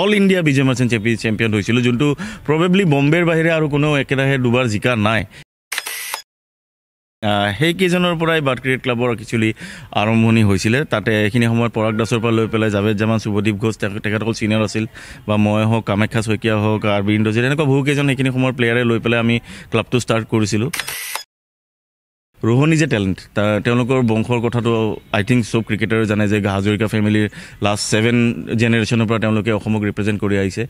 all India Vijay Merchant champion champion হৈছিলোঁ যোনটো probably বম্বেৰ বাহিৰে আৰু কোনেও একেৰাহে দুবাৰ জিকা নাই সেইকেইজনৰ পৰাই বাট ক্ৰিকেট ক্লাবৰ একচুৱেলি আৰম্ভণি হৈছিলে তাতে এইখিনি সময়ত পৰাগ দাসৰ পৰা লৈ পেলাই জাভেদ জামান শুভদীপ ঘোষ তেখ তেখেতসকল চিনিয়ৰ আছিল বা মই হওক কামাখ্যা শইকীয়া হওক আৰবিন্দজিৎ এনেকুৱা বহুকেইজন সেইখিনি সময়ৰ প্লেয়াৰে লৈ পেলাই আমি ক্লাবটো ষ্টাৰ্ট কৰিছিলোঁ ৰোহন ইজ এ টেলেণ্ট তেওঁলোকৰ বংশৰ কথাটো আই থিংক চব ক্ৰিকেটাৰে জানে যে হাজৰিকা ফেমিলিৰ লাষ্ট ছেভেন জেনেৰেশ্যনৰ পৰা তেওঁলোকে অসমক ৰিপ্ৰেজেণ্ট কৰি আহিছে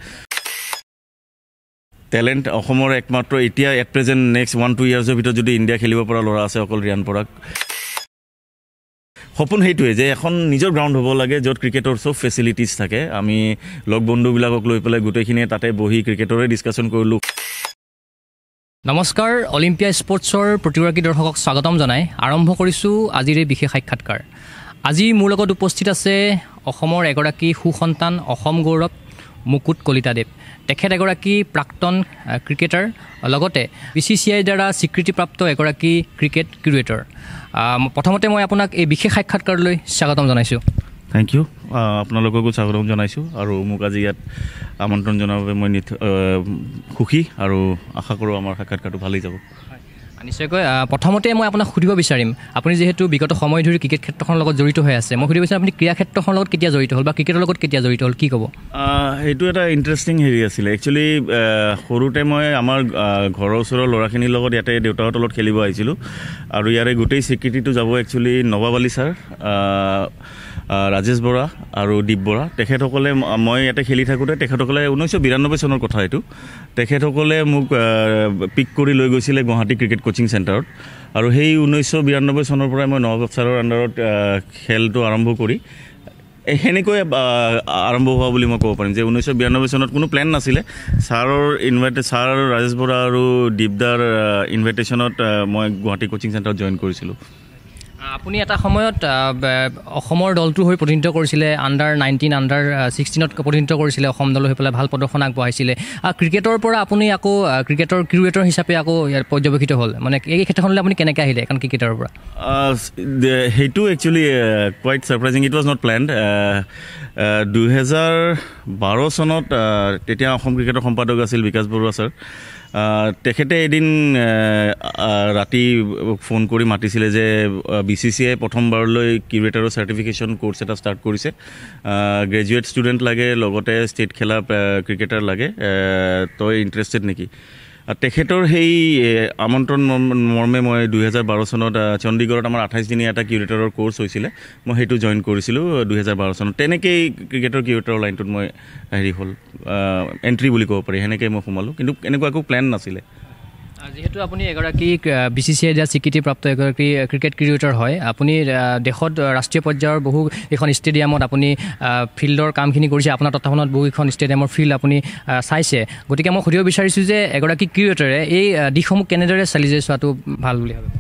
টেলেণ্ট অসমৰ একমাত্ৰ এতিয়া at present next one two ইয়াৰ্ছৰ ভিতৰত যদি ইণ্ডিয়া খেলিব পৰা ল'ৰা আছে অকল ৰিয়ান পৰাগ সপোন সেইটোৱে যে এখন নিজৰ গ্ৰাউণ্ড হ'ব লাগে য'ত ক্ৰিকেটৰ চব ফেচিলিটিছ থাকে আমি লগ বন্ধুবিলাকক লৈ পেলাই গোটেইখিনিয়ে তাতে বহি ক্ৰিকেটৰে ডিছকাশ্যন কৰিলোঁ নমস্কাৰ অলিম্পিয়া স্পৰ্টছৰ প্ৰতিগৰাকী দৰ্শকক স্বাগতম জনাই আৰম্ভ কৰিছোঁ আজিৰ এই বিশেষ সাক্ষাৎকাৰ আজি মোৰ লগত উপস্থিত আছে অসমৰ এগৰাকী সুসন্তান অসম গৌৰৱ মুকুট কলিতাদেৱ তেখেত এগৰাকী প্ৰাক্তন ক্ৰিকেটাৰ লগতে বি চি চি আইৰ দ্বাৰা স্বীকৃতিপ্ৰাপ্ত এগৰাকী ক্ৰিকেট ক্ৰিকেটৰ প্ৰথমতে মই আপোনাক এই বিশেষ সাক্ষাৎকাৰলৈ স্বাগতম জনাইছোঁ থেংক ইউ uh, আপোনালোককো স্বাগতম জনাইছোঁ আৰু মোক আজি ইয়াত আমন্ত্ৰণ জনোৱাৰ বাবে মই সুখী আৰু আশা কৰোঁ আমাৰ সাক্ষাৎকাৰটো ভালেই যাব নিশ্চয়কৈ প্ৰথমতে মই আপোনাক সুধিব বিচাৰিম আপুনি যিহেতু বিগত সময় ধৰি ক্ৰিকেট ক্ষেত্ৰখনৰ লগত জড়িত হৈ আছে মই সুধিব বিচাৰিম আপুনি ক্ৰীড়া ক্ষেত্ৰখনৰ লগত কেতিয়া জড়িত হ'ল বা ক্ৰিকেটৰ লগত কেতিয়া জড়িত হ'ল কি ক'ব সেইটো এটা ইণ্টাৰেষ্টিং হেৰি আছিলে একচুৱেলি সৰুতে মই আমাৰ ঘৰৰ ওচৰৰ ল'ৰাখিনিৰ লগত ইয়াতে দেউতাৰ তলত খেলিব আহিছিলোঁ আৰু ইয়াৰে গোটেই স্বীকৃতিটো যাব একচুৱেলি নৱাবালি ছাৰ ৰাজেশ বৰা আৰু দীপ বৰা তেখেতসকলে মই ইয়াতে খেলি থাকোঁতে তেখেতসকলে ঊনৈছশ বিৰান্নব্বৈ চনৰ কথা এইটো তেখেতসকলে মোক পিক কৰি লৈ গৈছিলে গুৱাহাটী ক্ৰিকেট কোচিং চেণ্টাৰত আৰু সেই ঊনৈছশ বিৰান্নব্বৈ চনৰ পৰাই মই নগছাৰৰ আণ্ডাৰত খেলটো আৰম্ভ কৰি সেনেকৈ আৰম্ভ হোৱা বুলি মই ক'ব পাৰিম যে ঊনৈছশ বিৰান্নব্বৈ চনত কোনো প্লেন নাছিলে ছাৰৰ ইনভাইটে ছাৰ আৰু ৰাজেশ বৰা আৰু দীপদাৰ ইনভাইটেশ্যনত মই গুৱাহাটী কোচিং চেণ্টাৰত জইন কৰিছিলোঁ আপুনি এটা সময়ত অসমৰ দলটো হৈ প্ৰতিনিধিত্ব কৰিছিলে আণ্ডাৰ নাইণ্টিন আণ্ডাৰ ছিক্সটিনত প্ৰতিনিধিত্ব কৰিছিলে অসম দল হৈ পেলাই ভাল প্ৰদৰ্শন আগবঢ়াইছিলে ক্ৰিকেটৰ পৰা আপুনি আকৌ ক্ৰিকেটৰ ক্ৰিকেটৰ হিচাপে আকৌ ইয়াত পৰ্যবেক্ষিত হ'ল মানে এই ক্ষেত্ৰখনলৈ আপুনি কেনেকৈ আহিলে এখন ক্ৰিকেটৰ পৰা সেইটো actually quite surprising it was not plain দুহেজাৰ বাৰ চনত তেতিয়া অসম ক্ৰিকেটৰ সম্পাদক আছিল বিকাশ বৰুৱা ছাৰ তেখেতে এদিন ৰাতি ফোন কৰি মাতিছিলে যে বি চি চি আই প্ৰথমবাৰলৈ কিউৰেটাৰৰ চাৰ্টিফিকেশ্যন ক'ৰ্চ এটা ষ্টাৰ্ট কৰিছে গ্ৰেজুৱেট ষ্টুডেণ্ট লাগে লগতে ষ্টেট খেলা ক্ৰিকেটাৰ লাগে তই ইণ্টাৰেষ্টেড নেকি তেখেতৰ সেই আমন্ত্ৰণ মৰ্মে মই দুহেজাৰ বাৰ চনত চণ্ডীগড়ত আমাৰ আঠাইছ দিনীয়া এটা কিউৰেটৰৰ কৰ্ছ হৈছিলে মই সেইটো জইন কৰিছিলোঁ দুহেজাৰ বাৰ চনত তেনেকেই ক্ৰিকেটৰ কিউৰেটৰ লাইনটোত মই হেৰি হ'ল এণ্ট্ৰি বুলি ক'ব পাৰি সেনেকৈ মই সোমালোঁ কিন্তু এনেকুৱা একো প্লেন নাছিলে যিহেতু আপুনি এগৰাকী বি চি চি আই দিয়া স্বীকৃতিপ্ৰাপ্ত এগৰাকী ক্ৰিকেট ক্ৰিকেটাৰ হয় আপুনি দেশত ৰাষ্ট্ৰীয় পৰ্যায়ৰ বহু এখন ষ্টেডিয়ামত আপুনি ফিল্ডৰ কামখিনি কৰিছে আপোনাৰ তত্বাৱধানত বহুকেইখন ষ্টেডিয়ামৰ ফিল্ড আপুনি চাইছে গতিকে মই সুধিব বিচাৰিছোঁ যে এগৰাকী ক্ৰিকেটাৰে এই দিশসমূহ কেনেদৰে চালি যায় চোৱাটো ভাল বুলি ভাবে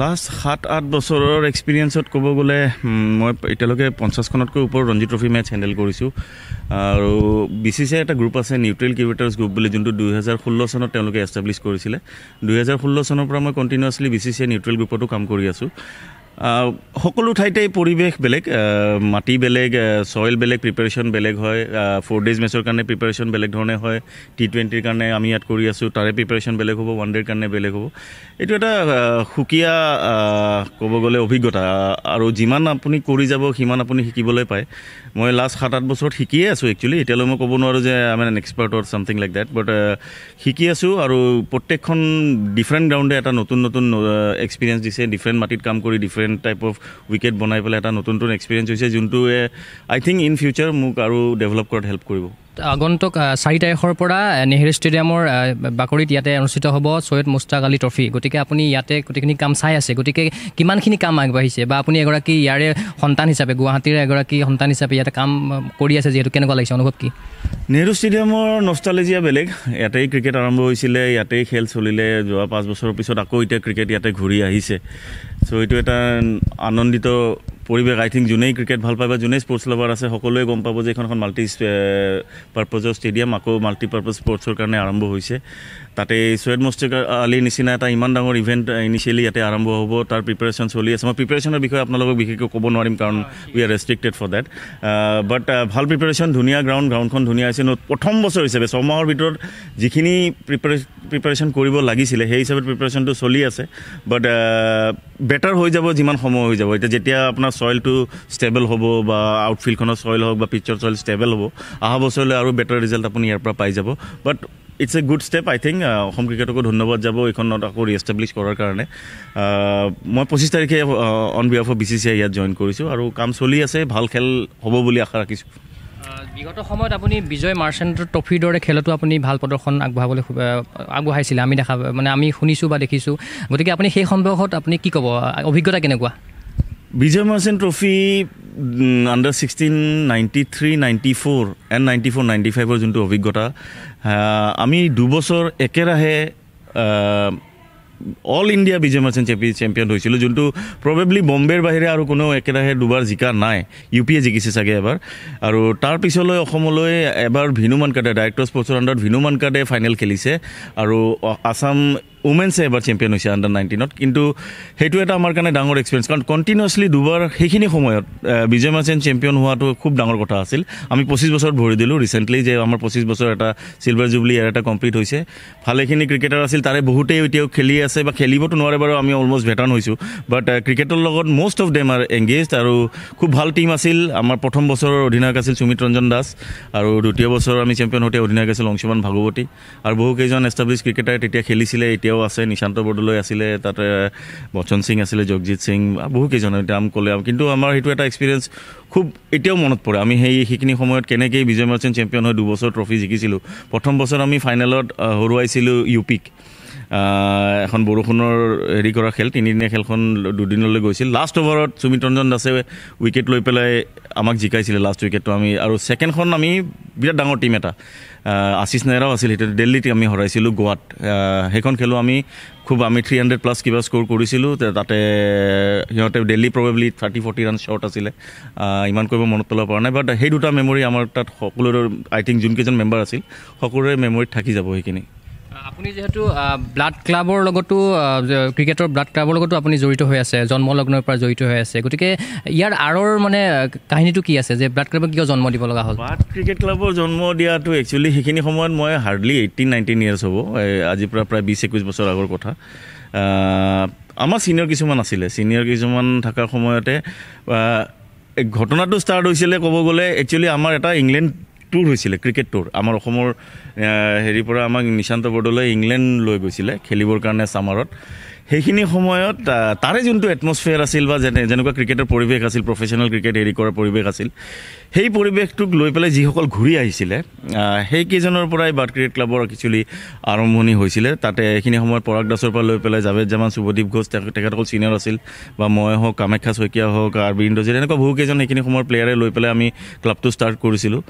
লাষ্ট সাত আঠ বছৰৰ এক্সপিৰিয়েঞ্চত ক'ব গ'লে মই এতিয়ালৈকে পঞ্চাছখনতকৈ ওপৰত ৰঞ্জিত ট্ৰফি মেচ হেণ্ডেল কৰিছোঁ আৰু বি চি চি আই এটা গ্ৰুপ আছে নিউট্ৰেল ক্ৰিকেটাৰ্ছ গ্ৰুপ বুলি যোনটো দুহেজাৰ ষোল্ল চনত তেওঁলোকে এষ্টাব্লিছ কৰিছিলে দুহেজাৰ ষোল্ল চনৰ পৰা মই continuously B C C I neutral গ্ৰুপতো কাম কৰি আছোঁ সকলো ঠাইতে পৰিৱেশ বেলেগ মাটি বেলেগ চইল বেলেগ প্ৰিপেৰেশ্যন বেলেগ হয় ফ'ৰ ডেজ মেচৰ কাৰণে প্ৰিপেৰেশ্যন বেলেগ ধৰণে হয় টি টুৱেণ্টিৰ কাৰণে আমি ইয়াত কৰি আছোঁ তাৰে প্ৰিপেৰেশ্যন বেলেগ হ'ব ওৱান ডেৰ কাৰণে বেলেগ হ'ব এইটো এটা সুকীয়া ক'ব গ'লে অভিজ্ঞতা আৰু যিমান আপুনি কৰি যাব সিমান আপুনি শিকিবলৈ পায় মই লাষ্ট সাত আঠ বছৰত শিকিয়ে আছোঁ একচুৱেলি এতিয়ালৈ মই ক'ব নোৱাৰোঁ যে I mean an expert or something like that but শিকি আছোঁ আৰু প্ৰত্যেকখন ডিফাৰেণ্ট গ্ৰাউণ্ডে এটা নতুন নতুন এক্সপিৰিয়েঞ্চ uh, দিছে ডিফাৰেণ্ট মাটিত কাম কৰি ডিফাৰেণ্ট টাইপ অফ উইকেট বনাই পেলাই এটা নতুন নতুন এক্সপিৰিয়েঞ্চ হৈছে যোনটোৱে আই থিংক ইন ফিউচাৰ মোক আৰু ডেভেলপ কৰাত হেল্প কৰিব আগন্তুক চাৰি তাৰিখৰ পৰা নেহেৰু ষ্টেডিয়ামৰ বাকৰিত ইয়াতে অনুষ্ঠিত হ'ব ছৈয়দ মুস্তাক আলী ট্ৰফি গতিকে আপুনি ইয়াতে গোটেইখিনি কাম চাই আছে গতিকে কিমানখিনি কাম আগবাঢ়িছে বা আপুনি এগৰাকী ইয়াৰে সন্তান হিচাপে গুৱাহাটীৰ এগৰাকী সন্তান হিচাপে ইয়াতে কাম কৰি আছে যিহেতু কেনেকুৱা লাগিছে অনুভৱ কি নেহৰু ষ্টেডিয়ামৰ নষ্টালেজিয়া বেলেগ ইয়াতেই ক্ৰিকেট আৰম্ভ হৈছিলে ইয়াতেই খেল চলিলে যোৱা পাঁচ বছৰৰ পিছত আকৌ এতিয়া ক্ৰিকেট ইয়াতে ঘূৰি আহিছে চ' এইটো এটা আনন্দিত পৰিৱেশ আই থিংক যোনেই ক্ৰিকেট ভাল পায় বা যোনেই স্পৰ্টছ লাভাৰ আছে সকলোৱে গম পাব যে এইখন এখন মাল্টি পাৰ্পজৰ ষ্টেডিয়াম আকৌ মাল্টিপাৰ্পজ স্পৰ্টছৰ কাৰণে আৰম্ভ হৈছে তাতে চৈয়দ মুস্তিক আলীৰ নিচিনা এটা ইমান ডাঙৰ ইভেণ্ট ইনিচিয়েলি ইয়াতে আৰম্ভ হ'ব তাৰ প্ৰিপেৰেশ্যন চলি আছে মই প্ৰিপেৰেশ্যনৰ বিষয়ে আপোনালোকক বিশেষকৈ ক'ব নোৱাৰিম কাৰণ we are restricted for that but ভাল প্ৰিপেৰেশ্যন ধুনীয়া গ্ৰাউণ্ড গ্ৰাউণ্ডখন ধুনীয়া হৈছে নত প্ৰথম বছৰ হিচাপে ছমাহৰ ভিতৰত যিখিনি প্ৰিপেৰে প্ৰিপেৰেশ্যন কৰিব লাগিছিলে সেই হিচাপে প্ৰিপেৰেশ্যনটো চলি আছে বাট বেটাৰ হৈ যাব যিমান সময় হৈ যাব এতিয়া যেতিয়া আপোনাৰ চইলটো ষ্টেবল হ'ব বা আউটফিল্ডখনৰ চইল হওক বা পিক্সাৰ চইল ষ্টেবল হ'ব অহা বছৰলৈ আৰু বেটাৰ ৰিজাল্ট আপুনি ইয়াৰ পৰা পাই যাব but it's a good step I think Assam ক্ৰিকেটকো ধন্যবাদ যাব এইখনত আকৌ ৰি এষ্টাব্লিছ কৰাৰ কাৰণে uh, মই পঁচিছ তাৰিখে on behalf of B C C I ইয়াত জইন কৰিছোঁ আৰু কাম চলি আছে ভাল খেল হ'ব বুলি আশা ৰাখিছোঁ বিগত সময়ত আপুনি বিজয় মাৰ্চেণ্ট ট্ৰফিৰ দৰে খেলতো আপুনি ভাল প্ৰদৰ্শন আগবঢ়াবলৈ আগবঢ়াইছিলে আমি দেখা মানে আমি শুনিছোঁ বা দেখিছোঁ গতিকে আপুনি সেই সন্দৰ্ভত আপুনি কি ক'ব অভিজ্ঞতা কেনেকুৱা বিজয় মহাসেন trophy under sixteen ninety three ninety four and ninety four ninety ফাইভৰ যোনটো অভিজ্ঞতা আমি দুবছৰ একেৰাহে all India Vijay Merchant champ champion হৈছিলোঁ যোনটো প্ৰবেবলি বম্বেৰ বাহিৰে আৰু কোনেও একেৰাহে দুবাৰ জিকা নাই ইউ পি এ জিকিছে চাগে এবাৰ আৰু তাৰ পিছলৈ অসমলৈ এবাৰ ভিনুমান কাৰ্ডে ডাইৰেক্টৰ স্পৰ্টছৰ আণ্ডাৰত ভিনুমান কাৰ্ডে ফাইনেল খেলিছে আৰু আছাম উমেনছে এবাৰ চেম্পিয়ন হৈছে আণ্ডাৰ নাইণ্টিনত কিন্তু সেইটো এটা আমাৰ কাৰণে ডাঙৰ এক্সপিৰিয়েঞ্চ কাৰণ কণ্টিনিউছলি দুবাৰ সেইখিনি সময়ত বিজয় মাৰ্চেন চেম্পিয়ন হোৱাটো খুব ডাঙৰ কথা আছিল আমি পঁচিছ বছৰত ভৰি দিলোঁ ৰিচেণ্টলি যে আমাৰ পঁচিছ বছৰ এটা চিলভাৰ জুবলি ইয়াৰ এটা কমপ্লিট হৈছে ভালেখিনি ক্ৰিকেটাৰ আছিল তাৰে বহুতেই এতিয়াও খেলি আছে বা খেলিবতো নোৱাৰে বাৰু আমি অলমষ্ট ভেটাৰ্ণ হৈছোঁ বাট ক্ৰিকেটৰ লগত most of them are engage আৰু খুব ভাল টীম আছিল আমাৰ প্ৰথম বছৰৰ অধিনায়ক আছিল সুমিত ৰঞ্জন দাস আৰু দ্বিতীয় বছৰৰ আমি চেম্পিয়ন হওঁতে অধিনায়ক আছিল অংশুমান ভাগৱতী আৰু বহুকেইজন এষ্টাব্লিছ ক্ৰিকেটাৰ তেতিয়া খেলিছিলে এতিয়া এতিয়াও আছে নিশান্ত বৰদলৈ আছিলে তাতে বচন সিং আছিলে জগজিৎ সিং বহুকেইজন এতিয়া আমি ক'লে কিন্তু আমাৰ সেইটো এটা এক্সপিৰিয়েঞ্চ খুব এতিয়াও মনত পৰে আমি সেই সেইখিনি সময়ত কেনেকৈ বিজয় মাৰ্চেণ্ট চেম্পিয়ন হৈ দুবছৰ ট্ৰফি জিকিছিলোঁ প্ৰথম বছৰ আমি ফাইনেলত হৰুৱাইছিলোঁ ইউ পিক এখন বৰষুণৰ হেৰি কৰা খেল তিনিদিনীয়া খেলখন দুদিনলৈ গৈছিল লাষ্ট অভাৰত সুমিত ৰঞ্জন দাসে উইকেট লৈ পেলাই আমাক জিকাইছিলে লাষ্ট উইকেটটো আমি আৰু ছেকেণ্ডখন আমি বিৰাট ডাঙৰ টিম এটা আশীষ নেহৰাও আছিল সেইটো দিল্লীত আমি হৰাইছিলোঁ গোৱাত সেইখন খেলো আমি খুব আমি থ্ৰী হাণ্ড্ৰেড প্লাছ কিবা স্ক'ৰ কৰিছিলোঁ তাতে সিহঁতে Delhi probably thirty forty run short আছিলে ইমান কৰিব মনত পেলাব পৰা নাই বাট সেই দুটা মেমৰি আমাৰ তাত সকলোৰে আই থিংক যোনকেইজন মেম্বাৰ আছিল সকলোৰে মেমৰিত থাকি যাব সেইখিনি আপুনি যিহেতু ব্লাড ক্লাবৰ লগতো ক্ৰিকেটৰ ব্লাড ক্লাবৰ লগতো আপুনি জড়িত হৈ আছে জন্ম লগ্নৰ পৰা জড়িত হৈ আছে গতিকে ইয়াৰ আঁৰৰ মানে কাহিনীটো কি আছে যে ব্লাড ক্লাবক কিয় জন্ম দিব লগা হ'ল ব্লাড ক্ৰিকেট ক্লাবৰ জন্ম দিয়াটো একচুৱেলি সেইখিনি সময়ত মই হাৰ্ডলি এইটিন নাইনটিন ইয়াৰ্ছ হ'ব আজিৰ পৰা প্ৰায় বিছ একৈছ বছৰ আগৰ কথা আমাৰ ছিনিয়ৰ কিছুমান আছিলে ছিনিয়ৰ কিছুমান থকাৰ সময়তে ঘটনাটো ষ্টাৰ্ট হৈছিলে ক'ব গ'লে একচুৱেলি আমাৰ এটা ইংলেণ্ড টুৰ হৈছিলে ক্ৰিকেট টুৰ আমাৰ অসমৰ হেৰিৰ পৰা আমাক নিশান্ত বৰদলৈ ইংলেণ্ড লৈ গৈছিলে খেলিবৰ কাৰণে চামাৰত সেইখিনি সময়ত তাৰে যোনটো এটমছফেয়াৰ আছিল বা যেনে যেনেকুৱা ক্ৰিকেটৰ পৰিৱেশ আছিল প্ৰফেচনেল ক্ৰিকেট হেৰি কৰাৰ পৰিৱেশ আছিল সেই পৰিৱেশটোক লৈ পেলাই যিসকল ঘূৰি আহিছিলে সেইকেইজনৰ পৰাই বাট ক্ৰিকেট ক্লাবৰ একচুৱেলি আৰম্ভণি হৈছিলে তাতে এইখিনি সময়ত পৰাগ দাসৰ পৰা লৈ পেলাই জাভেদ জামান শুভদীপ ঘোষ তেখেতসকল চিনিয়ৰ আছিল বা মই হওক কামাখ্যা শইকীয়া হওক আৰবিন্দজিৎ এনেকুৱা বহুকেইজন সেইখিনি সময়ৰ প্লেয়াৰে লৈ পেলাই আমি ক্লাবটো ষ্টাৰ্ট কৰিছিলোঁ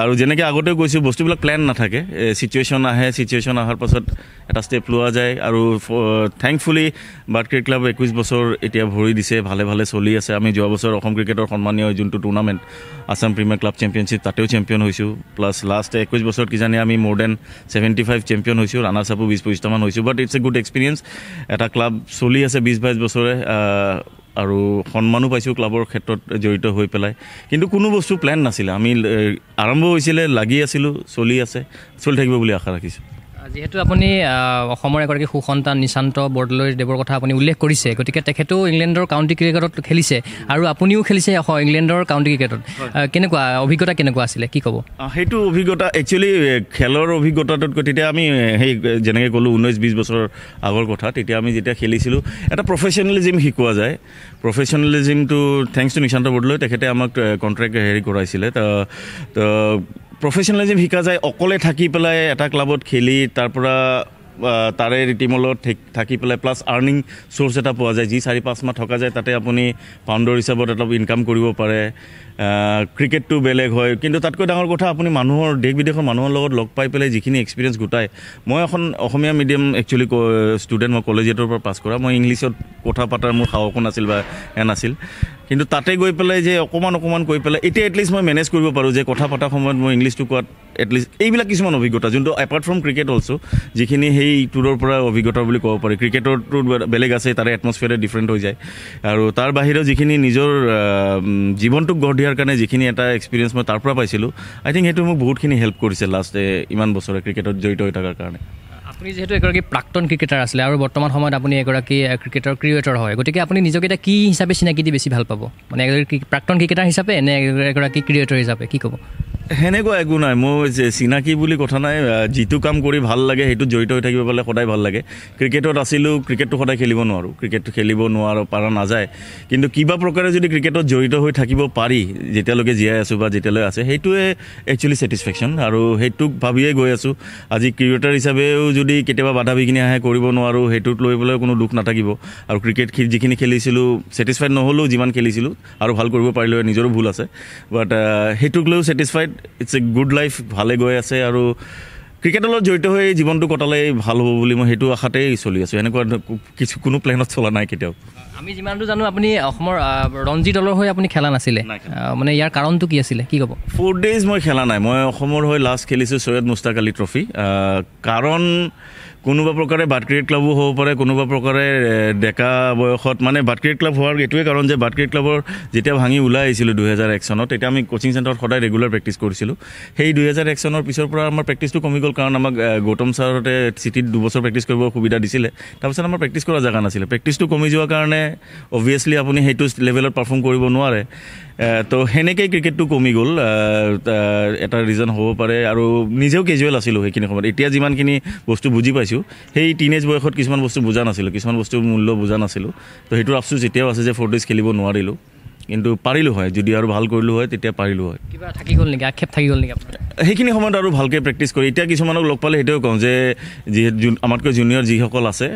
আৰু যেনেকৈ আগতেও কৈছোঁ বস্তুবিলাক প্লেন নাথাকে চিটুৱেশ্যন আহে চিটুৱেশ্যন অহাৰ পাছত এটা ষ্টেপ লোৱা যায় আৰু থেংকফুলি বাৰ্ড ক্ৰিকেট ক্লাব একৈছ বছৰ এতিয়া ভৰি দিছে ভালে ভালে চলি আছে আমি যোৱা বছৰ অসম ক্ৰিকেটৰ সন্মানীয় যোনটো tournament Assam premier club championship তাতেও চেম্পিয়ন হৈছোঁ প্লাছ লাষ্ট একৈছ বছৰত কিজানি আমি মোৰ দেন ছেভেণ্টি ফাইভ চেম্পিয়ন হৈছোঁ ৰাণাৰ চাপো বিছ পঁচিছটামান হৈছোঁ but it's a good experience এটা ক্লাব চলি আছে বিছ বাইছ বছৰে আৰু সন্মানো পাইছোঁ ক্লাবৰ ক্ষেত্ৰত জড়িত হৈ পেলাই কিন্তু কোনো বস্তু প্লেন নাছিলে আমি আৰম্ভ হৈছিলে লাগি আছিলোঁ চলি আছে চলি থাকিব বুলি আশা ৰাখিছোঁ যিহেতু আপুনি অসমৰ এগৰাকী সুসন্তান নিশান্ত বৰদলৈ দেৱৰ কথা আপুনি উল্লেখ কৰিছে গতিকে তেখেতেও ইংলেণ্ডৰ কাউণ্টি ক্ৰিকেটত খেলিছে আৰু আপুনিও খেলিছে ইংলেণ্ডৰ কাউণ্টি ক্ৰিকেটত কেনেকুৱা অভিজ্ঞতা কেনেকুৱা আছিলে কি ক'ব সেইটো অভিজ্ঞতা একচুৱেলি খেলৰ অভিজ্ঞতাটোতকৈ তেতিয়া আমি সেই যেনেকৈ ক'লোঁ ঊনৈছ বিছ বছৰ আগৰ কথা তেতিয়া আমি যেতিয়া খেলিছিলোঁ এটা প্ৰফেচনেলিজিম শিকোৱা যায় প্ৰফেচনেলিজিমটো থেংকছ টু নিশান্ত বৰদলৈ তেখেতে আমাক কণ্ট্ৰেক্ট হেৰি কৰাইছিলে প্ৰফেচনেলিজিম শিকা যায় অকলে থাকি পেলাই এটা ক্লাবত খেলি তাৰ পৰা তাৰে ৰীতিমলত থাকি পেলাই প্লাছ আৰ্ণিং চ'ৰ্চ এটা পোৱা যায় যি চাৰি পাঁচ মাহ থকা যায় তাতে আপুনি পাউণ্ডৰ হিচাপত অলপ ইনকাম কৰিব পাৰে ক্ৰিকেটটো বেলেগ হয় কিন্তু তাতকৈ ডাঙৰ কথা আপুনি মানুহৰ দেশ বিদেশৰ মানুহৰ লগত লগ পাই পেলাই যিখিনি এক্সপিৰিয়েঞ্চ গোটাই মই এখন অসমীয়া মিডিয়াম একচুৱেলি ষ্টুডেণ্ট মই কলেজিয়েটৰ পৰা পাছ কৰা মই ইংলিছত কথা পতাৰ মোৰ সাহসো নাছিল বা হেন আছিল কিন্তু তাতে গৈ পেলাই যে অকণমান অকণমান কৈ পেলাই এতিয়া এটলিষ্ট মই মেনেজ কৰিব পাৰোঁ যে কথা পতাৰ সময়ত মই ইংলিছটো কোৱাত এটলিষ্ট এইবিলাক কিছুমান অভিজ্ঞতা যোনটো এপাৰ্ট ফ্ৰম ক্ৰিকেট অলছো যিখিনি সেই টুৰৰ পৰা অভিজ্ঞতা বুলি ক'ব পাৰি ক্ৰিকেটৰটো বেলেগ আছে তাৰে এটমছফিয়াৰে ডিফাৰেণ্ট হৈ যায় আৰু তাৰ বাহিৰেও যিখিনি নিজৰ জীৱনটোক গঢ় দিয়াৰ কাৰণে যিখিনি এটা এক্সপিৰিয়েঞ্চ মই তাৰ পাইছিলোঁ আই থিংক সেইটোৱে মোক বহুতখিনি হেল্প কৰিছে লাষ্ট ইমান বছৰে ক্ৰিকেটত জড়িত হৈ থকাৰ কাৰণে আপুনি যিহেতু এগৰাকী প্ৰাক্তন ক্ৰিকেটাৰ আছিলে আৰু বৰ্তমান সময়ত আপুনি এগৰাকী ক্ৰিকেটৰ ক্ৰিয়েটৰ হয় গতিকে আপুনি নিজকে এতিয়া কি হিচাপে চিনাকি দি বেছি ভাল পাব মানে প্ৰাক্তন ক্ৰিকেটাৰ হিচাপে নে এগৰাকী ক্ৰিয়েটৰ হিচাপে কি ক'ব সেনেকুৱা একো নাই মই চিনাকি বুলি কথা নাই যিটো কাম কৰি ভাল লাগে সেইটোত জড়িত হৈ থাকিব পালে সদায় ভাল লাগে ক্ৰিকেটত আছিলোঁ ক্ৰিকেটটো সদায় খেলিব নোৱাৰোঁ ক্ৰিকেটটো খেলিব নোৱাৰোঁ পাৰা নাযায় কিন্তু কিবা প্ৰকাৰে যদি ক্ৰিকেটত জড়িত হৈ থাকিব পাৰি যেতিয়ালৈকে জীয়াই আছোঁ বা যেতিয়ালৈ আছে সেইটোৱে একচুৱেলি ছেটিছফেকশ্যন আৰু সেইটোক ভাবিয়ে গৈ আছোঁ আজি ক্ৰিকেটাৰ হিচাপেও যদি কেতিয়াবা বাধা বিঘিনি আহে কৰিব নোৱাৰোঁ সেইটোত লৈ পেলাই কোনো দুখ নাথাকিব আৰু ক্ৰিকেট যিখিনি খেলিছিলোঁ ছেটিছফাইড নহ'লেও যিমান খেলিছিলোঁ আৰু ভাল কৰিব পাৰিলোঁ নিজৰো ভুল আছে বাট সেইটোক লৈও satisfied it's a good life ভালে গৈ আছে আৰু ক্ৰিকেটৰ লগত জড়িত হৈ জীৱনটো কটালেই ভাল হ'ব বুলি মই সেইটো আশাতেই চলি আছোঁ এনেকুৱা কিছু কোনো প্লেনত চলা নাই কেতিয়াও আমি যিমানটো জানো আপুনি অসমৰ ৰঞ্জী দলৰ হৈ আপুনি খেলা নাছিলে মানে ইয়াৰ কাৰণটো কি আছিলে কি ক'ব ফ'ৰ ডেইজ মই খেলা নাই মই অসমৰ হৈ লাষ্ট খেলিছোঁ চৈয়দ মুস্তাক আলী ট্ৰফি কাৰণ কোনোবা প্ৰকাৰে বাটক্ৰিকেট ক্লাবো হ'ব পাৰে কোনোবা প্ৰকাৰে ডেকা বয়সত মানে বাট বাটক্ৰিকেট ক্লাব হোৱাৰ এইটোৱে কাৰণ যে বাটক্ৰিকেট ক্লাবৰ যেতিয়া ভাঙি ওলাই আহিছিলোঁ দুহেজাৰ এক চনত তেতিয়া আমি কোচিং চেণ্টাৰত সদায় ৰেগুলাৰ প্ৰেক্টিছ কৰিছিলোঁ সেই দুহেজাৰ এক চনৰ পিছৰ পৰা আমাৰ প্ৰেক্টিছটো কমি গ'ল কাৰণ আমাক গৌতম ছাৰতে চিটিত দুবছৰ প্ৰেক্টিছ কৰিবৰ সুবিধা দিছিলে তাৰপিছত আমাৰ প্ৰেক্টিছ কৰা জেগা নাছিলে প্ৰেক্টিছটো কমি যোৱাৰ কাৰণে অভিয়াছলি আপুনি সেইটো লেভেলত পাৰফৰ্ম কৰিব নোৱাৰে তো সেনেকেই ক্ৰিকেটটো কমি গ'ল এটা ৰিজন হ'ব পাৰে আৰু নিজেও কেজুৱেল আছিলোঁ সেইখিনি সময়ত এতিয়া যিমানখিনি বস্তু বুজি পাইছোঁ সেই টিন এজ বয়সত কিছুমান বস্তু বুজা নাছিলোঁ কিছুমান বস্তুৰ মূল্য বুজা নাছিলোঁ তো সেইটো আফচোচ এতিয়াও আছে যে ফৰ্টিজ খেলিব নোৱাৰিলোঁ কিন্তু পাৰিলোঁ হয় যদি আৰু ভাল কৰিলোঁ হয় তেতিয়া পাৰিলোঁ হয় কিবা থাকি গ'ল নেকি আক্ষেপ থাকি গ'ল নেকি সেইখিনি সময়ত আৰু ভালকৈ প্ৰেক্টিছ কৰি এতিয়া কিছুমানক লগ পালে সেইটোৱে কওঁ যে যিহেতু আমাতকৈ জুনিয়ৰ যিসকল আছে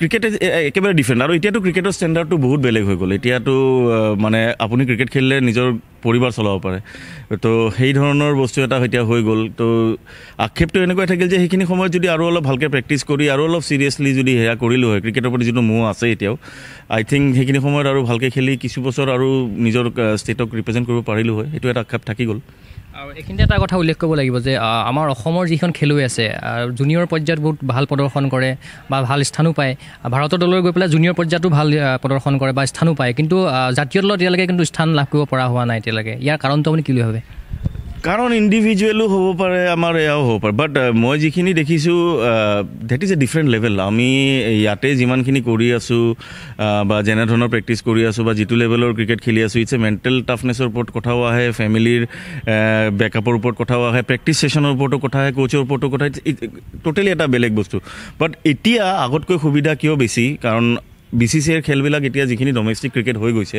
ক্ৰিকেট একেবাৰে ডিফাৰেণ্ট আৰু এতিয়াতো ক্ৰিকেটৰ ষ্টেণ্ডাৰ্ডটো বহুত বেলেগ হৈ গ'ল এতিয়াতো মানে আপুনি ক্ৰিকেট খেলিলে নিজৰ পৰিবাৰ চলাব পাৰে তো সেই ধৰণৰ বস্তু এটা এতিয়া হৈ গ'ল তো আক্ষেপটো এনেকুৱাই থাকিল যে সেইখিনি সময়ত যদি আৰু অলপ ভালকৈ প্ৰেক্টিচ কৰি আৰু অলপ চিৰিয়াছলি যদি সেয়া কৰিলোঁ হয় ক্ৰিকেটৰ প্ৰতি যিটো মোহ আছে এতিয়াও আই থিংক সেইখিনি সময়ত আৰু ভালকৈ খেলি কিছু বছৰ আৰু নিজৰ ষ্টেটক ৰিপ্ৰেজেণ্ট কৰিব পাৰিলোঁ হয় সেইটো এটা আক্ষেপ থাকি গ'ল আৰু এইখিনিতে এটা কথা উল্লেখ কৰিব লাগিব যে আমাৰ অসমৰ যিখন খেলুৱৈ আছে জুনিয়ৰ পৰ্যায়ত বহুত ভাল প্ৰদৰ্শন কৰে বা ভাল স্থানো পায় ভাৰতৰ দলত গৈ পেলাই জুনিয়ৰ পৰ্যায়তো ভাল প্ৰদৰ্শন কৰে বা স্থানো পায় কিন্তু জাতীয় দলত এতিয়ালৈকে কিন্তু স্থান লাভ কৰিব পৰা হোৱা নাই এতিয়ালৈকে ইয়াৰ কাৰণটো আপুনি কি বুলি ভাবে কাৰণ ইণ্ডিভিজুৱেলো হ'ব পাৰে আমাৰ এয়াও হ'ব পাৰে বাট মই যিখিনি দেখিছোঁ that is a different level আমি ইয়াতে যিমানখিনি কৰি আছোঁ বা যেনেধৰণৰ প্ৰেক্টিচ কৰি আছোঁ বা যিটো লেভেলৰ ক্ৰিকেট খেলি আছোঁ ইটছ এ মেণ্টেল টাফনেছৰ ওপৰত কথাও আহে ফেমিলিৰ বেকআপৰ ওপৰত কথাও আহে প্ৰেক্টিচ ছেশ্যনৰ ওপৰতো কথা আহে কোচৰ ওপৰতো কথা টোটেলি এটা বেলেগ বস্তু বাট এতিয়া আগতকৈ সুবিধা কিয় বেছি কাৰণ বি চি চি আইৰ খেলবিলাক এতিয়া যিখিনি ডমেষ্টিক ক্ৰিকেট হৈ গৈছে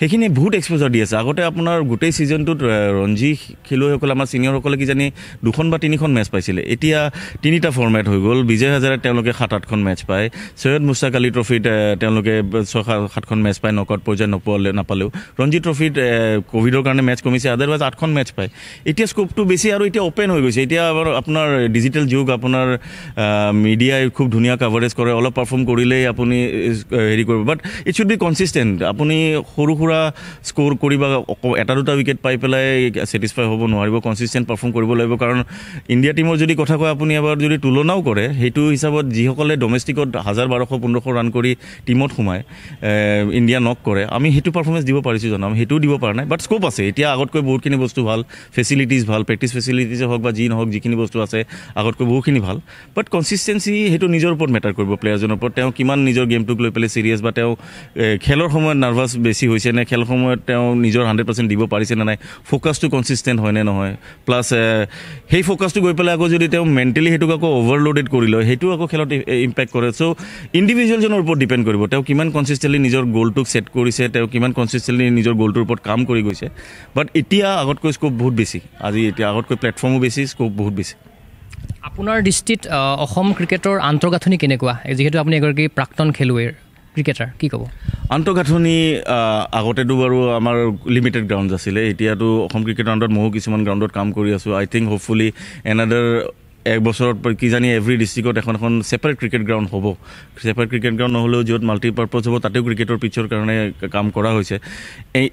সেইখিনি বহুত এক্সপ'জাৰ দি আছে আগতে আপোনাৰ গোটেই ছিজনটোত ৰঞ্জী খেলুৱৈসকলে আমাৰ ছিনিয়ৰসকলে কিজানি দুখন বা তিনিখন মেচ পাইছিলে এতিয়া তিনিটা ফৰ্মেট হৈ গ'ল বিজয় হাজাৰে তেওঁলোকে সাত আঠখন মেচ পায় ছৈয়দ মুস্তাক আলী ট্ৰফিত তেওঁলোকে ছয় সাত সাতখন মেচ পায় নকট পৰ্যায় নোপোৱালে নাপালেও ৰঞ্জী ট্ৰফিত ক'ভিডৰ কাৰণে মেচ কমিছে আদাৰৱাইজ আঠখন মেচ পায় এতিয়া স্ক'পটো বেছি আৰু এতিয়া অ'পেন হৈ গৈছে এতিয়া আমাৰ আপোনাৰ ডিজিটেল যুগ আপোনাৰ মিডিয়াই খুব ধুনীয়া কাভাৰেজ কৰে অলপ পাৰফৰ্ম কৰিলেই আপুনি হেৰি কৰিব but it should be consistent আপুনি সৰু সুৰা স্ক'ৰ কৰি বা এটা দুটা উইকেট পাই পেলাই ছেটিছফাই হ'ব নোৱাৰিব কনচিষ্টেণ্ট পাৰফৰ্ম কৰিব লাগিব কাৰণ ইণ্ডিয়া টীমৰ যদি কথা কয় আপুনি এবাৰ যদি তুলনাও কৰে সেইটো হিচাপত যিসকলে ডমেষ্টিকত হাজাৰ বাৰশ পোন্ধৰশ ৰাণ কৰি টীমত সোমায় ইণ্ডিয়া নক কৰে আমি সেইটো পাৰফৰ্মেঞ্চ দিব পাৰিছোঁ জানো সেইটোও দিব পৰা নাই বাট স্ক'প আছে এতিয়া আগতকৈ বহুতখিনি বস্তু ভাল ফেচিলিটিজ ভাল প্ৰেক্টিছ ফেচিলিটিজে হওক বা যি নহওক যিখিনি বস্তু আছে আগতকৈ বহুখিনি ভাল বাট কনচিষ্টেঞ্চি সেইটো নিজৰ ওপৰত মেটাৰ কৰিব প্লেয়াৰজনৰ ওপৰত তেওঁ কিমান নিজৰ গেমটোক লৈ গৈ পেলাই চিৰিয়াছ বা তেওঁ খেলৰ সময়ত নাৰ্ভাছ বেছি হৈছে নে খেলৰ সময়ত তেওঁ নিজৰ হাণ্ড্ৰেড পাৰ্চেণ্ট দিব পাৰিছে নে নাই ফ'কাছটো কনচিষ্টেণ্ট হয় নে নহয় প্লাছ সেই ফ'কাছটো গৈ পেলাই আকৌ যদি তেওঁ মেণ্টেলি সেইটোক আকৌ অ'ভাৰলোডেড কৰি লয় সেইটো আকৌ খেলত ইম্পেক্ট কৰে চ' ইণ্ডিভিজুৱেলজনৰ ওপৰত ডিপেণ্ড কৰিব তেওঁ কিমান কনচিষ্টেণ্টলি নিজৰ গ'লটোক ছেট কৰিছে তেওঁ কিমান কনচিষ্টেণ্টলি নিজৰ গ'লটোৰ ওপৰত কাম কৰি গৈছে বাট এতিয়া আগতকৈ স্ক'প বহুত বেছি আজি এতিয়া আগতকৈ প্লেটফৰ্মো বেছি স্ক'প বহুত বেছি আপোনাৰ দৃষ্টিত অসম ক্ৰিকেটৰ আন্তঃগাঁথনি কেনেকুৱা যিহেতু আপুনি এগৰাকী প্ৰাক্তন খেলুৱৈৰ ক্ৰিকেটাৰ কি ক'ব আন্তঃগাঁথনি আগতেতো বাৰু আমাৰ লিমিটেড গ্ৰাউণ্ড আছিলে এতিয়াতো অসম ক্ৰিকেট গ্ৰাউণ্ডত ময়ো কিছুমান গ্ৰাউণ্ডত কাম কৰি আছোঁ আই থিংক হোপফুলি এনাডাৰ এক বছৰত কি জানি এভৰি ডিষ্ট্ৰিক্টত এখন এখন ছেপাৰেট ক্ৰিকেট গ্ৰাউণ্ড হ'ব ছেপাৰেট ক্ৰিকেট গ্ৰাউণ্ড নহ'লেও য'ত মাল্টিপাৰ্পজ হ'ব তাতেও ক্ৰিকেটৰ পিটছৰ কাৰণে কাম কৰা হৈছে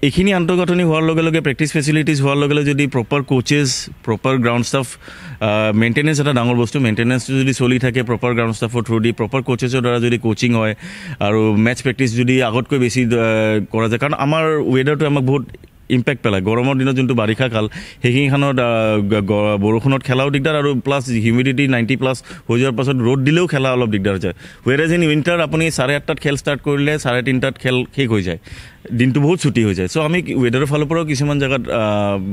এইখিনি আন্তঃগাঁথনি হোৱাৰ লগে লগে প্ৰেক্টিছ ফেচিলিটিছ হোৱাৰ লগে লগে যদি proper coaches proper ground staff maintenance এটা ডাঙৰ বস্তু মেইনটেনেঞ্চটো যদি চলি থাকে প্ৰপাৰ গ্ৰাউণ্ড ষ্টাফৰ থ্ৰু দি প্ৰপাৰ কোচেছৰ দ্বাৰা যদি কোচিং হয় আৰু মেটছ প্ৰেক্টিছ যদি আগতকৈ বেছি কৰা যায় কাৰণ আমাৰ ৱেডাৰটো আমাক বহুত ইম্পেক্ট পেলায় গৰমৰ দিনত যোনটো বাৰিষা কাল সেইখিনিখনত বৰষুণত খেলাও দিগদাৰ আৰু প্লাছ হিউমিডিটি নাইণ্টি প্লাছ হৈ যোৱাৰ পাছত ৰ'দ দিলেও খেলা অলপ দিগদাৰ হৈছে ৱেৰ এজ ইন উইণ্টাৰ আপুনি চাৰে আঠটাত খেল ষ্টাৰ্ট কৰিলে চাৰে তিনিটাত খেল শেষ হৈ যায় দিনটো বহুত ছুটি হৈ যায় চ' আমি ৱেডাৰৰ ফালৰ পৰাও কিছুমান জেগাত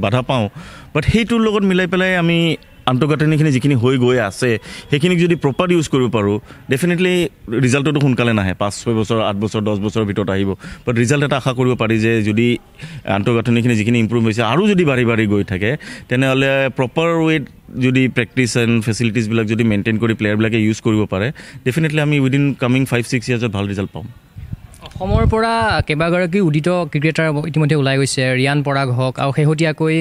বাধা পাওঁ বাট সেইটোৰ লগত মিলাই পেলাই আমি আন্তঃগাঁথনিখিনি যিখিনি হৈ গৈ আছে সেইখিনিক যদি প্ৰপাৰ ইউজ কৰিব পাৰোঁ ডেফিনেটলি ৰিজাল্টটোতো সোনকালে নাহে পাঁচ ছয় বছৰ আঠ বছৰ দহ বছৰৰ ভিতৰত আহিব বাট ৰিজাল্ট এটা আশা কৰিব পাৰি যে যদি আন্তঃগাঁথনিখিনি যিখিনি ইম্প্ৰুভ হৈছে আৰু যদি বাঢ়ি বাঢ়ি গৈ থাকে তেনেহ'লে প্ৰপাৰ ৱেত যদি প্ৰেক্টিছ এণ্ড ফেচিলিটিছবিলাক যদি মেইনটেইন কৰি প্লেয়াৰবিলাকে ইউজ কৰিব পাৰে ডেফিনেটলি আমি উইদিন কামিং ফাইভ ছিক্স ইয়াৰ্ছত ভাল ৰিজাল্ট পাম অসমৰ পৰা কেইবাগৰাকী উদিত ক্ৰিকেটাৰ ইতিমধ্যে ওলাই গৈছে ৰিয়ান পৰাগ হওক আৰু শেহতীয়াকৈ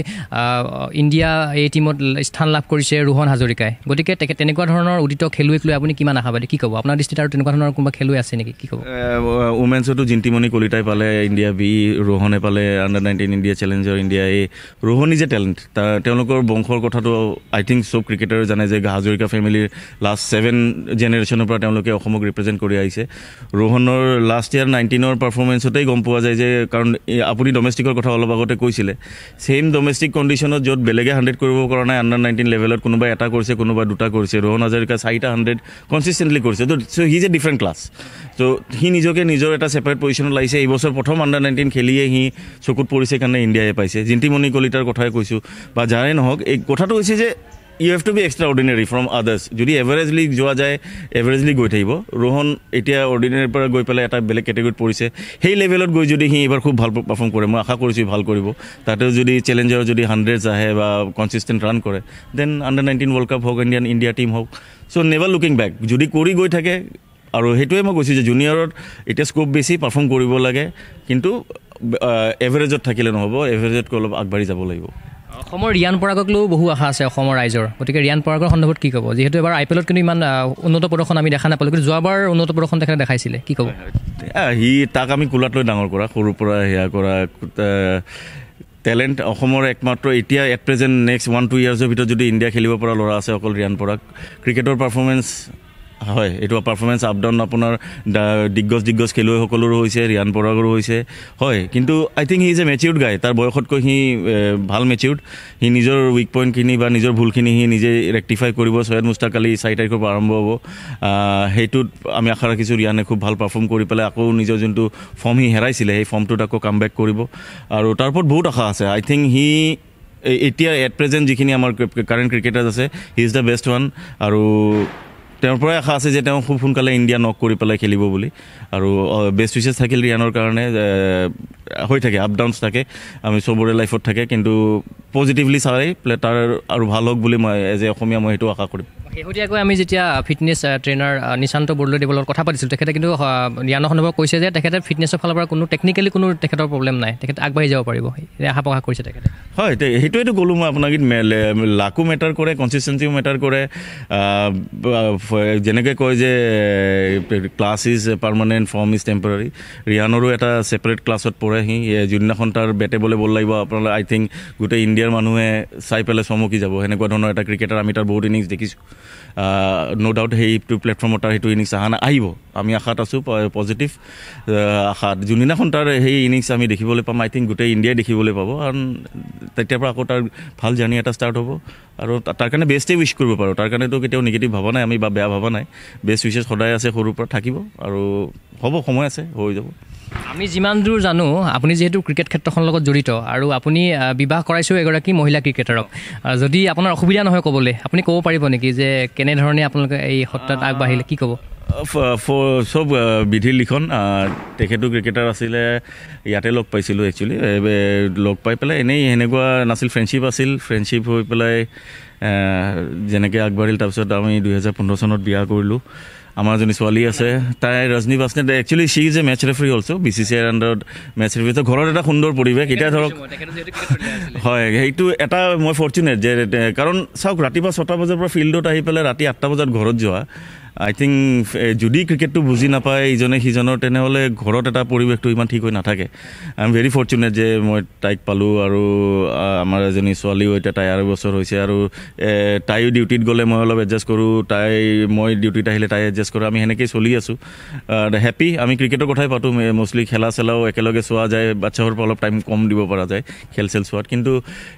ইণ্ডিয়া এই টীমত স্থান লাভ কৰিছে ৰোহন হাজৰিকাই গতিকে তেখেত তেনেকুৱা ধৰণৰ উদিত খেলুৱৈক লৈ আপুনি কিমান আশাবাদী কি ক'ব আপোনাৰ দৃষ্টিত আৰু তেনেকুৱা ধৰণৰ কোনোবা খেলুৱৈ আছে নেকি কি ক'ব উমেন্সতো জিন্তিমণি কলিতাই পালে ইণ্ডিয়া বি ৰোহনে পালে under nineteen India challenger India এই ৰোহনী যে টেলেণ্ট তেওঁলোকৰ বংশৰ কথাটো আই থিংক চব ক্ৰিকেটাৰ জানে যে হাজৰিকা ফেমিলিৰ লাষ্ট ছেভেন জেনেৰেশ্যনৰ পৰা তেওঁলোকে অসমক ৰিপ্ৰেজেণ্ট কৰি আহিছে ৰোহনৰ লাষ্ট ইয়াৰ নাইনটিনৰ পাৰফৰ্মেঞ্চতেই গম পোৱা যায় যে কাৰণ আপুনি ডমেষ্টিকৰ কথা অলপ আগতে কৈছিলে ছেইম ডমেষ্টিক কণ্ডিশ্যনত য'ত বেলেগে হাণ্ড্ৰেড কৰিব পৰা নাই আণ্ডাৰ নাইণ্টিন লেভেলত কোনোবা এটা কৰিছে কোনোবা দুটা কৰিছে ৰোহন হাজৰিকা চাৰিটা হাণ্ড্ৰেড কনচিষ্টেণ্টলি কৰিছে ত' so' he's a different class so' সি নিজকে নিজৰ এটা ছেপাৰেট পজিশ্যনত লাগিছে এই বছৰ প্ৰথম আণ্ডাৰ নাইণ্টিন খেলিয়ে সি চকুত পৰিছে কাৰণে ইণ্ডিয়াই পাইছে জিন্তিমণি কলিতাৰ কথাই কৈছোঁ বা যাৰে নহওক এই কথাটো হৈছে যে you have to be extraordinary from others যদি এভাৰেজলি যোৱা যায় এভাৰেজলি গৈ থাকিব ৰোহন এতিয়া অৰ্ডিনেৰীৰ পৰা গৈ পেলাই এটা বেলেগ কেটেগৰীত পৰিছে সেই লেভেলত গৈ যদি সি এইবাৰ খুব ভাল পাৰফৰ্ম কৰে মই আশা কৰিছোঁ ভাল কৰিব তাতে যদি চেলেঞ্জাৰ যদি হাণ্ড্ৰেডছ আহে বা কনচিষ্টেণ্ট ৰান কৰে then under nineteen world cup হওক ইণ্ডিয়ান ইণ্ডিয়া টীম হওক চ' নেভাৰ লুকিং বেক যদি কৰি গৈ থাকে আৰু সেইটোৱে মই কৈছোঁ যে জুনিয়ৰত এতিয়া স্ক'প বেছি পাৰফৰ্ম কৰিব লাগে কিন্তু এভাৰেজত থাকিলে নহ'ব এভাৰেজতকৈ অলপ আগবাঢ়ি যাব লাগিব অসমৰ ৰিয়ান পৰাগক লৈও বহু আশা আছে অসমৰ ৰাইজৰ গতিকে ৰিয়ান পৰাগৰ সন্দৰ্ভত কি ক'ব যিহেতু এবাৰ আই পি এলত কিন্তু ইমান উন্নত প্ৰদৰ্শন আমি দেখা নাপালোঁ কিন্তু যোৱাবাৰ উন্নত প্ৰদৰ্শন তেখেতে দেখাইছিলে কি ক'ব সি তাক আমি কোলাত লৈ ডাঙৰ কৰা সৰুৰ পৰা সেয়া কৰা টেলেণ্ট অসমৰ একমাত্ৰ এতিয়া at present next one two ইয়াৰ্ছৰ ভিতৰত যদি ইণ্ডিয়া খেলিব পৰা ল'ৰা আছে অকল ৰিয়ান পৰাগ ক্ৰিকেটৰ পাৰফৰ্মেঞ্চ হয় এইটো পাৰফৰ্মেঞ্চ আপ ডাউন আপোনাৰ দিগ্গজ দিগজ খেলুৱৈসকলৰো হৈছে ৰিয়ান পৰাগৰো হৈছে হয় কিন্তু আই থিংক সি ইজ এ মেচিউৰ্ড গাই তাৰ বয়সতকৈ সি ভাল মেচিউৰ্ড সি নিজৰ উইক পইণ্টখিনি বা নিজৰ ভুলখিনি সি নিজে ৰেক্টিফাই কৰিব চৈয়দ মুস্তাক আলি চাৰি তাৰিখৰ পৰা আৰম্ভ হ'ব সেইটোত আমি আশা ৰাখিছোঁ ৰিয়ানে খুব ভাল পাৰফৰ্ম কৰি পেলাই আকৌ নিজৰ যোনটো ফৰ্ম সি হেৰাইছিলে সেই ফৰ্মটোত আকৌ কাম বেক কৰিব আৰু তাৰ ওপৰত বহুত আশা আছে আই থিংক সি এতিয়া এট প্ৰেজেণ্ট যিখিনি আমাৰ কাৰেণ্ট ক্ৰিকেটাৰ আছে he is the best one আৰু তেওঁৰ পৰাই আশা আছে যে তেওঁ খুব সোনকালে ইণ্ডিয়া নক কৰি পেলাই খেলিব বুলি আৰু বেষ্ট উইচেছ থাকিল ৰিয়ানৰ কাৰণে হৈ থাকে আপ ডাউনছ থাকে আমি চবৰে লাইফত থাকে কিন্তু পজিটিভলি চাই প্লেটাৰ আৰু ভাল হওক বুলি মই এজ এ অসমীয়া মই সেইটো আশা কৰিম শেহতীয়াকৈ আমি যেতিয়া ফিটনেছ ট্ৰেইনাৰ নিশান্ত বৰদলৈদেৱৰ দেৱলৰ কথা পাতিছিলোঁ তেখেতে কিন্তু জ্ঞান সন্দৰ্ভত কৈছে যে তেখেতে ফিটনেছৰ ফালৰ পৰা কোনো টেকনিকেলি কোনো তেখেতৰ প্ৰব্লেম নাই তেখেতে আগবাঢ়ি যাব পাৰিব আশা প্ৰকাশ কৰিছে তেখেতে হয় সেইটোৱেতো গ'লোঁ মই আপোনাক লাকো মেটাৰ কৰে কনচিষ্টেঞ্চিও মেটাৰ কৰে যেনেকৈ কয় যে class is permanent form is temporary ৰিয়ানৰো এটা ছেপাৰেট ক্লাছত পঢ়ে সি যোনদিনাখন তাৰ বেটে বলে বল লাগিব আপোনালোকে আই থিংক গোটেই ইণ্ডিয়াৰ মানুহে চাই পেলাই চমকি যাব সেনেকুৱা ধৰণৰ এটা ক্ৰিকেটাৰ আমি তাৰ বহুত ইনিংছ দেখিছোঁ ন' ডাউট সেইটো প্লেটফৰ্মত তাৰ সেইটো ইনিংছ অহা নাই আহিব আমি আশাত আছোঁ পজিটিভ আশাত যোনদিনাখন তাৰ সেই ইনিংছ আমি দেখিবলৈ পাম আই থিংক গোটেই ইণ্ডিয়াই দেখিবলৈ পাব কাৰণ তেতিয়াৰ পৰা আকৌ তাৰ ভাল জাৰ্ণি এটা ষ্টাৰ্ট হ'ব আৰু তাৰ কাৰণে বেষ্টেই উইচ কৰিব পাৰোঁ তাৰ কাৰণেতো কেতিয়াও নিগেটিভ ভবা নাই আমি বা বেয়া ভবা নাই বেষ্ট উইচেছ সদায় আছে সৰুৰ পৰা থাকিব আৰু হ'ব সময় আছে হৈ যাব আমি যিমান দূৰ জানো আপুনি যিহেতু ক্ৰিকেট ক্ষেত্ৰখনৰ লগত জড়িত আৰু আপুনি বিবাহ কৰাইছেও এগৰাকী মহিলা ক্ৰিকেটাৰক যদি আপোনাৰ অসুবিধা নহয় ক'বলৈ আপুনি ক'ব পাৰিব নেকি যে কেনেধৰণে আপোনালোকে এই সত্ৰত আগবাঢ়িলে কি ক'ব চব বিধি লিখন তেখেতো ক্ৰিকেটাৰ আছিলে ইয়াতে লগ পাইছিলোঁ একচুৱেলি লগ পাই পেলাই এনেই সেনেকুৱা নাছিল ফ্ৰেণ্ডশ্বিপ আছিল ফ্ৰেণ্ডশ্বিপ হৈ পেলাই যেনেকৈ আগবাঢ়িল তাৰপিছত আমি দুহেজাৰ পোন্ধৰ চনত বিয়া কৰিলোঁ আমাৰ যোনী ছোৱালী আছে তাই ৰজনী বাছনে actually she is a match referee also' B C C আইৰ আণ্ডাৰত মেচ ৰেফাৰী তো ঘৰত এটা সুন্দৰ পৰিৱেশ এতিয়া ধৰক হয় সেইটো এটা মই ফৰ্চুনেট যে কাৰণ চাওক ৰাতিপুৱা ছটা বজাৰ পৰা ফিল্ডত আহি পেলাই ৰাতি আঠটা বজাত ঘৰত যোৱা আই থিংক যদি ক্ৰিকেটটো বুজি নাপায় ইজনে সিজনৰ তেনেহ'লে ঘৰত এটা পৰিৱেশটো ইমান ঠিক হৈ নাথাকে আই এম ভেৰি ফৰ্চুনেট যে মই তাইক পালোঁ আৰু আমাৰ এজনী ছোৱালীও এতিয়া তাই আঢ়ৈ বছৰ হৈছে আৰু তাইও ডিউটিত গ'লে মই অলপ এডজাষ্ট কৰোঁ তাই মই ডিউটিত আহিলে তাই এডজাষ্ট কৰোঁ আমি সেনেকৈয়ে চলি আছোঁ হেপ্পী আমি ক্ৰিকেটৰ কথাই পাতোঁ মষ্টলি খেলা চেলাও একেলগে চোৱা যায় বাচ্চাবোৰ পৰা অলপ টাইম কম দিব পৰা যায় খেল চেল চোৱাত কিন্তু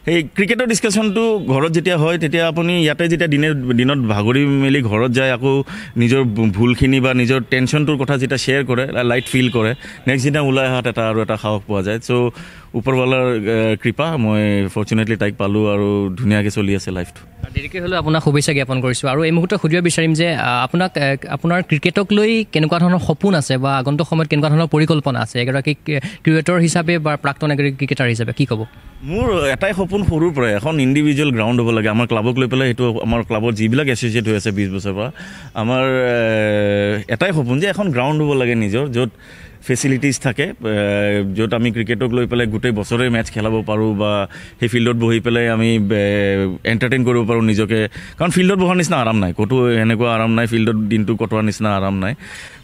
সেই ক্ৰিকেটৰ ডিছকাশ্যনটো ঘৰত যেতিয়া হয় তেতিয়া আপুনি ইয়াতে যেতিয়া দিনে দিনত ভাগৰি মেলি ঘৰত যায় আকৌ নিজৰ ভুলখিনি বা নিজৰ টেনশ্যনটোৰ কথা যেতিয়া শ্বেয়াৰ কৰে লাইট ফিল কৰে নেক্সট দিনা ওলাই অহাত এটা আৰু এটা সাহস পোৱা যায় চ' ওপৰৱালাৰ কৃপা মই ফৰচুনেটলি তাইক পালোঁ আৰু ধুনীয়াকৈ চলি আছে লাইফটো দেৰিকৈ হ'লেও আপোনাক শুভেচ্ছা জ্ঞাপন কৰিছোঁ আৰু এই মুহূৰ্তত সুধিব বিচাৰিম যে আপোনাক আপোনাৰ ক্ৰিকেটক লৈ কেনেকুৱা ধৰণৰ সপোন আছে বা আগন্তুক সময়ত কেনেকুৱা ধৰণৰ পৰিকল্পনা আছে এগৰাকী ক্ৰিকেটৰ হিচাপে বা প্ৰাক্তন এগৰাকী ক্ৰিকেটাৰ হিচাপে কি ক'ব মোৰ এটাই সপোন সৰুৰ পৰাই এখন ইণ্ডিভিজুৱেল গ্ৰাউণ্ড হ'ব লাগে আমাৰ ক্লাবক লৈ পেলাই সেইটো আমাৰ ক্লাবত যিবিলাক এছ'চিয়েট হৈ আছে বিছ বছৰৰ পৰা আমাৰ এটাই সপোন যে এখন গ্ৰাউণ্ড হ'ব লাগে নিজৰ য'ত ফেচিলিটিজ থাকে য'ত আমি ক্ৰিকেটক লৈ পেলাই গোটেই বছৰে মেটছ খেলাব পাৰোঁ বা সেই ফিল্ডত বহি পেলাই আমি এণ্টাৰটেইন কৰিব পাৰোঁ নিজকে কাৰণ ফিল্ডত বহাৰ নিচিনা আৰাম নাই ক'তো এনেকুৱা আৰাম নাই ফিল্ডত দিনটো কটোৱাৰ নিচিনা আৰাম নাই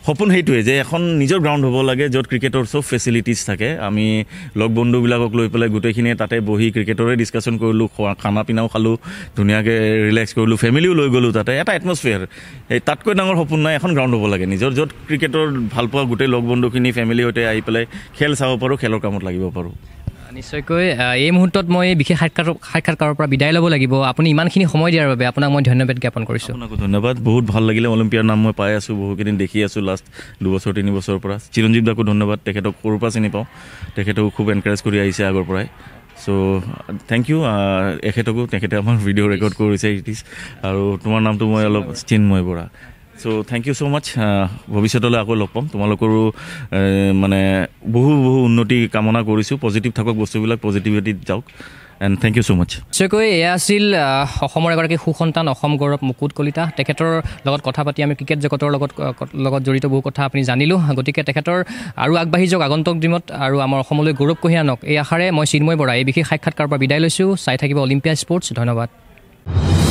সপোন সেইটোৱে যে এখন নিজৰ গ্ৰাউণ্ড হ'ব লাগে য'ত ক্ৰিকেটৰ চব ফেচিলিটিজ থাকে আমি লগ বন্ধুবিলাকক লৈ পেলাই গোটেইখিনিয়ে তাতে বহি ক্ৰিকেটৰে ডিছকাশ্যন কৰিলোঁ খোৱা খানা পিনাও খালোঁ ধুনীয়াকৈ ৰিলেক্স কৰিলোঁ ফেমিলিও লৈ গ'লোঁ তাতে এটা এটমছফেয়াৰ এই তাতকৈ ডাঙৰ সপোন নাই এখন গ্ৰাউণ্ড হ'ব লাগে নিজৰ য'ত ক্ৰিকেটৰ ভাল পোৱা গোটেই লগ বন্ধুখিনি আমি ফেমিলিৰ সৈতে আহি পেলাই খেল চাব পাৰোঁ খেলৰ কামত লাগিব পাৰোঁ নিশ্চয়কৈ এই মুহূৰ্তত মই বিশেষ সাক্ষাৎ সাক্ষাৎকাৰৰ পৰা বিদায় ল'ব লাগিব আপুনি ইমানখিনি সময় দিয়াৰ বাবে আপোনাক মই ধন্যবাদ জ্ঞাপন কৰিছোঁ আপোনাক ধন্যবাদ বহুত ভাল লাগিলে অলিম্পিয়াৰ নাম মই পাই আছোঁ বহুকেইদিন দেখি আছোঁ লাষ্ট দুবছৰ তিনি বছৰৰ পৰা চিৰঞ্জীৱ দাকো ধন্যবাদ তেখেতক সৰুৰ পৰা চিনি পাওঁ তেখেতকো খুব এনকাৰেজ কৰি আহিছে আগৰ পৰাই চ' থেংক ইউ এখেতকো তেখেতে আমাৰ ভিডিঅ' ৰেকৰ্ড কৰিছে ইট ইজ আৰু তোমাৰ নামটো মই অলপ Chinmoy Bora so' thank you so' much ভৱিষ্যতলৈ আকৌ লগ পাম তোমালোকৰো uh, মানে বহু বহু উন্নতি কামনা কৰিছোঁ পজিটিভ থাকক বস্তুবিলাক পজিটিভিটিত যাওক and thank you so' much নিশ্চয়কৈ এয়া আছিল অসমৰ এগৰাকী সুসন্তান অসম গৌৰৱ মুকুট কলিতা তেখেতৰ লগত কথা পাতি আমি ক্ৰিকেট জগতৰ লগত লগত জড়িত বহু কথা আপুনি জানিলোঁ গতিকে তেখেতৰ আৰু আগবাঢ়ি যাওক আগন্তক দিনত আৰু আমাৰ অসমলৈ গৌৰৱ কঢ়িয়াই আনক এই আশাৰে মই চিন্ময় বৰা এই বিশেষ সাক্ষাৎকাৰৰ পৰা বিদায় লৈছোঁ চাই থাকিব অলিম্পিয়া স্পৰ্টছ ধন্যবাদ